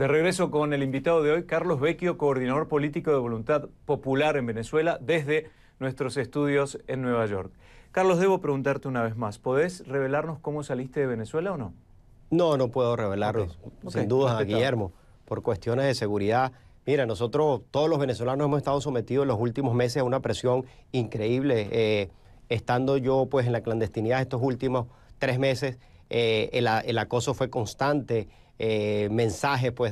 De regreso con el invitado de hoy, Carlos Vecchio, coordinador político de Voluntad Popular en Venezuela, desde nuestros estudios en Nueva York. Carlos, debo preguntarte una vez más, ¿podés revelarnos cómo saliste de Venezuela o no? No, no puedo revelarlo, sin duda, Guillermo, por cuestiones de seguridad. Mira, nosotros, todos los venezolanos hemos estado sometidos en los últimos meses a una presión increíble. Eh, estando yo pues en la clandestinidad estos últimos tres meses, eh, el acoso fue constante. Eh, mensaje mensajes pues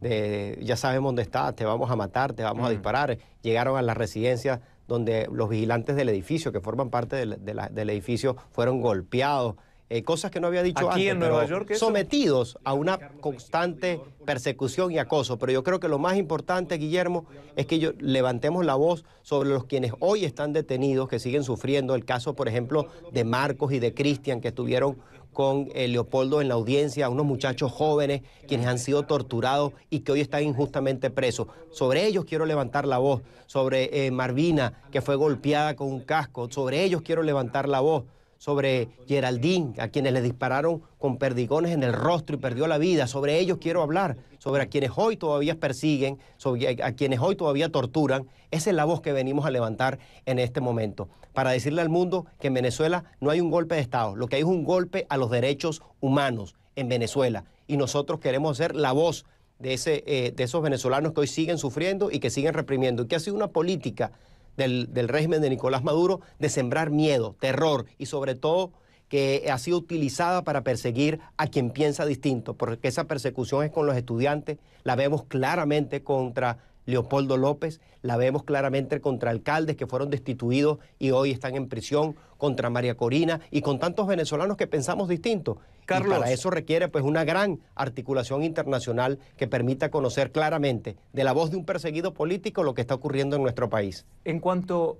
de, ya sabemos dónde está, te vamos a matar, te vamos a mm. disparar. Llegaron a la residencia donde los vigilantes del edificio, que forman parte del, edificio, fueron golpeados. Eh, cosas que no había dicho Aquí antes, en Nueva York, sometidos a una constante persecución y acoso. Pero yo creo que lo más importante, Guillermo, es que yo, levantemos la voz sobre los quienes hoy están detenidos, que siguen sufriendo el caso, por ejemplo, de Marcos y de Cristian, que estuvieron con eh, Leopoldo en la audiencia, a unos muchachos jóvenes quienes han sido torturados y que hoy están injustamente presos. Sobre ellos quiero levantar la voz, sobre eh, Marvina, que fue golpeada con un casco, sobre ellos quiero levantar la voz, sobre Geraldine, a quienes le dispararon con perdigones en el rostro y perdió la vida. Sobre ellos quiero hablar, sobre a quienes hoy todavía persiguen, sobre a, quienes hoy todavía torturan. Esa es la voz que venimos a levantar en este momento, para decirle al mundo que en Venezuela no hay un golpe de Estado, lo que hay es un golpe a los derechos humanos en Venezuela. Y nosotros queremos ser la voz de, ese, eh, de esos venezolanos que hoy siguen sufriendo y que siguen reprimiendo, y que ha sido una política del, régimen de Nicolás Maduro de sembrar miedo, terror y sobre todo que ha sido utilizada para perseguir a quien piensa distinto, porque esa persecución es con los estudiantes, la vemos claramente contra Leopoldo López, la vemos claramente contra alcaldes que fueron destituidos y hoy están en prisión, contra María Corina y con tantos venezolanos que pensamos distinto. para eso requiere pues una gran articulación internacional que permita conocer claramente de la voz de un perseguido político lo que está ocurriendo en nuestro país. En cuanto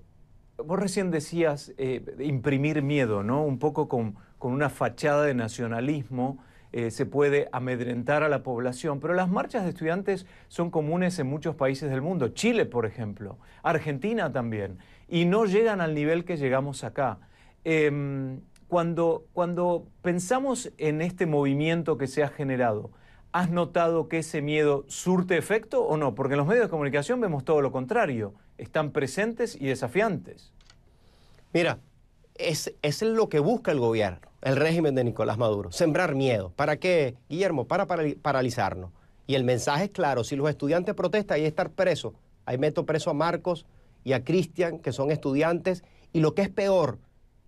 Vos recién decías eh, imprimir miedo, ¿no? Un poco con, con una fachada de nacionalismo. Eh, se puede amedrentar a la población, pero las marchas de estudiantes son comunes en muchos países del mundo, Chile por ejemplo, Argentina también, y no llegan al nivel que llegamos acá. Em, cuando, cuando pensamos en este movimiento que se ha generado, ¿has notado que ese miedo surte efecto o no? Porque en los medios de comunicación vemos todo lo contrario, están presentes y desafiantes. Mira, es, es lo que busca el gobierno, el régimen de Nicolás Maduro, sembrar miedo. ¿Para qué, Guillermo? Para, paralizarnos. Y el mensaje es claro, si los estudiantes protestan, y estar presos. Ahí meto preso a Marcos y a Cristian, que son estudiantes, y lo que es peor,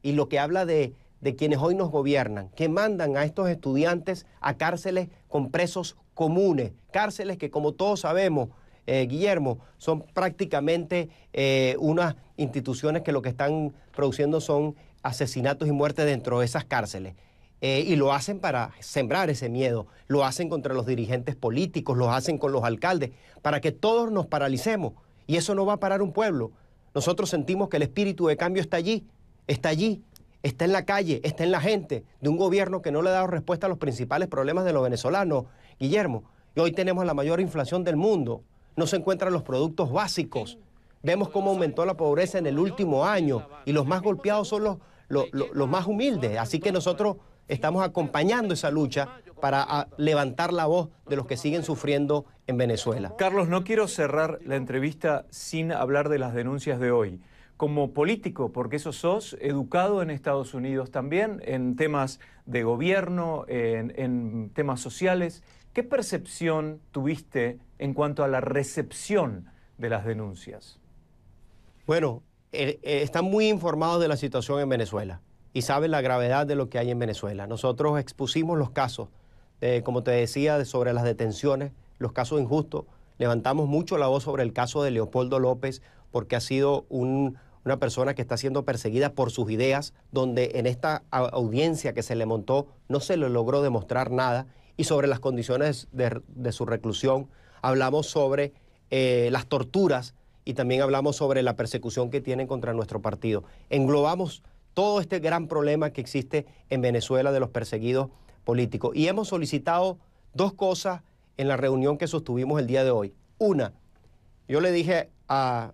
y lo que habla de quienes hoy nos gobiernan, que mandan a estos estudiantes a cárceles con presos comunes, cárceles que como todos sabemos eh, Guillermo, son prácticamente eh, unas instituciones que lo que están produciendo son asesinatos y muertes dentro de esas cárceles. Eh, y lo hacen para sembrar ese miedo, lo hacen contra los dirigentes políticos, lo hacen con los alcaldes, para que todos nos paralicemos. Y eso no va a parar un pueblo. Nosotros sentimos que el espíritu de cambio está allí, está allí, está en la calle, está en la gente, de un gobierno que no le ha dado respuesta a los principales problemas de los venezolanos. Guillermo, y hoy tenemos la mayor inflación del mundo no se encuentran los productos básicos. Vemos cómo aumentó la pobreza en el último año y los más golpeados son los, más humildes. Así que nosotros estamos acompañando esa lucha para ah, levantar la voz de los que siguen sufriendo en Venezuela. Carlos, no quiero cerrar la entrevista sin hablar de las denuncias de hoy. Como político, porque eso sos, educado en Estados Unidos también, en temas de gobierno, en, en temas sociales. ¿Qué percepción tuviste en cuanto a la recepción de las denuncias? Bueno, eh, eh, están muy informados de la situación en Venezuela y saben la gravedad de lo que hay en Venezuela. Nosotros expusimos los casos, eh, como te decía, sobre las detenciones, los casos injustos. Levantamos mucho la voz sobre el caso de Leopoldo López porque ha sido una persona que está siendo perseguida por sus ideas, donde en esta audiencia que se le montó no se le logró demostrar nada y sobre las condiciones de, su reclusión. Hablamos sobre eh, las torturas y también hablamos sobre la persecución que tienen contra nuestro partido. Englobamos todo este gran problema que existe en Venezuela de los perseguidos políticos. Y hemos solicitado dos cosas en la reunión que sostuvimos el día de hoy. Una, yo le dije a,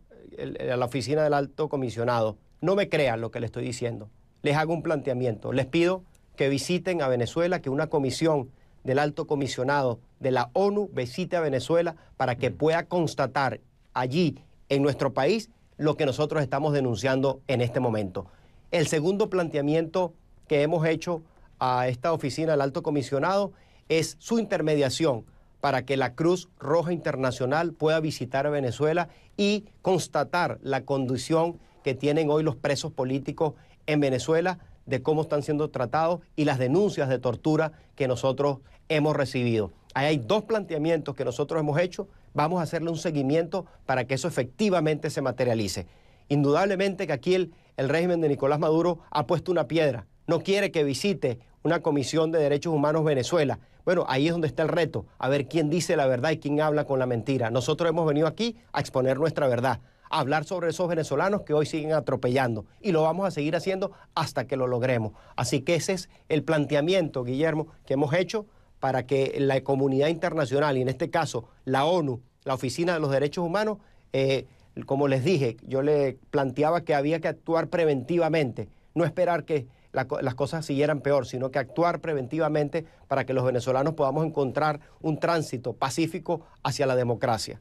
a la oficina del alto comisionado, no me crean lo que le estoy diciendo, les hago un planteamiento, les pido que visiten a Venezuela, que una comisión del alto comisionado de la ONU visite a Venezuela para que mm. pueda constatar allí, en nuestro país, lo que nosotros estamos denunciando en este momento. El segundo planteamiento que hemos hecho a esta oficina del alto comisionado es su intermediación para que la Cruz Roja Internacional pueda visitar a Venezuela y constatar la condición que tienen hoy los presos políticos en Venezuela de cómo están siendo tratados y las denuncias de tortura que nosotros hemos recibido. Ahí hay dos planteamientos que nosotros hemos hecho. Vamos a hacerle un seguimiento para que eso efectivamente se materialice. Indudablemente que aquí el, el régimen de Nicolás Maduro ha puesto una piedra. No quiere que visite una comisión de derechos humanos Venezuela. Bueno, ahí es donde está el reto, a ver quién dice la verdad y quién habla con la mentira. Nosotros hemos venido aquí a exponer nuestra verdad, hablar sobre esos venezolanos que hoy siguen atropellando y lo vamos a seguir haciendo hasta que lo logremos. Así que ese es el planteamiento, Guillermo, que hemos hecho para que la comunidad internacional y en este caso la ONU, la Oficina de los Derechos Humanos, eh, como les dije, yo le planteaba que había que actuar preventivamente, no esperar que las cosas siguieran peor, sino que actuar preventivamente para que los venezolanos podamos encontrar un tránsito pacífico hacia la democracia.